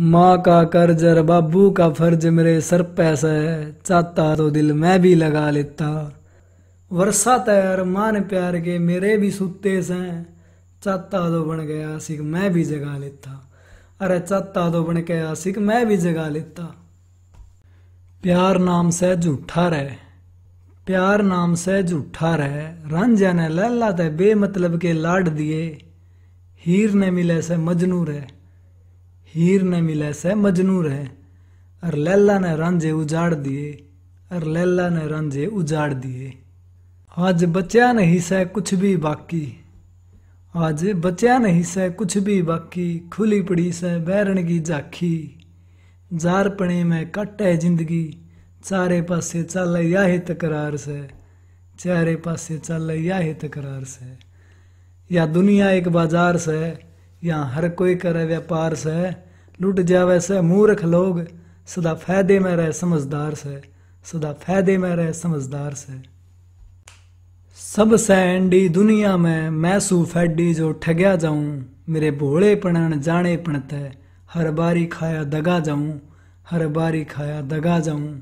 माँ का कर्ज और बाबू का फर्ज मेरे सर पैसा है चाहता तो दिल मैं भी लगा लेता वर्षा तैर मान प्यार के मेरे भी सुते से चाहता तो बन गया आशिक मैं भी जगा लेता अरे चाहता तो बन गया आशिक मैं भी जगा लेता प्यार नाम से झूठा रहे प्यार नाम से झूठा रहे रांझा ने लैला ते बेमतलब के लाड दिए हीर ने मिले से मजनू रहे हीर ने मिले से मजनू रहे और लैला ने रांझे उजाड़ दिए और लैला ने रांझे उजाड़ दिए आज बचा नहीं से कुछ भी बाकी आज बचा नहीं से कुछ भी बाकी खुली पड़ी से बैरण की झाखी जारपणे में कट है जिंदगी चारे पासे चल याहे तकरार से चारे पासे चल याहे तकरार से या दुनिया एक बाजार से या हर कोई करे व्यापार से लुट जावे से मूर्ख लोग सदा फायदे में रह समझदार से सदा फायदे में रह समझदार से सब सैंडी दुनिया में मैं सू फैडी जो ठग्या जाऊं मेरे भोले पणन जाने पणते हर बारी खाया दगा जाऊं हर बारी खाया दगा जाऊं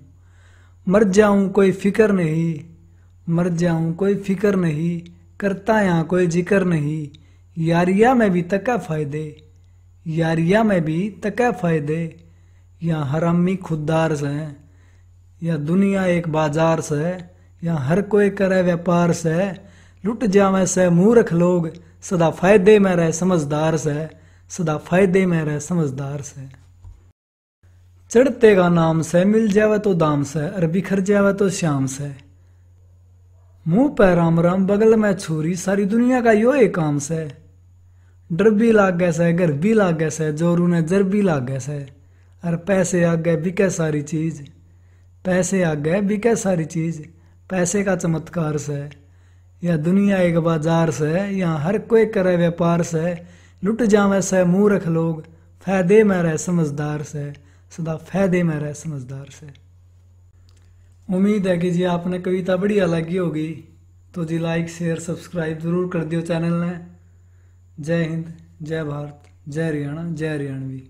मर जाऊं कोई फिक्र नहीं मर जाऊं कोई फिक्र नहीं करता यहाँ कोई जिक्र नहीं यारिया में भी तका फायदे यारिया में भी तो क्या फ़ायदे या हरामी खुददार से या दुनिया एक बाजार से या हर कोई करे व्यापार से लुट जावे से मूर्ख लोग सदा फायदे में रह समझदार से सदा फायदे में रह समझदार से चढ़ते का नाम से मिल जावे तो दाम से और बिखर जावे तो श्याम से मुंह पर राम राम बगल में छुरी सारी दुनिया का यो एक काम से डर भी लाग गया है घर भी लाग गया है जोरू ने जर भी लाग गया है और पैसे आ गए बिके सारी चीज़ पैसे आ गए बिके सारी चीज़ पैसे का चमत्कार से या दुनिया एक बाजार से या हर कोई करे व्यापार से लुट जावे से मूर्ख लोग फायदे में रह समझदार से सदा फायदे में रह समझदार से उम्मीद है कि जी आपने कविता बढ़िया लगी होगी तो जी लाइक शेयर सब्सक्राइब ज़रूर कर दियो चैनल ने जय हिंद जय भारत जय हरियाणा जय हरियाणवी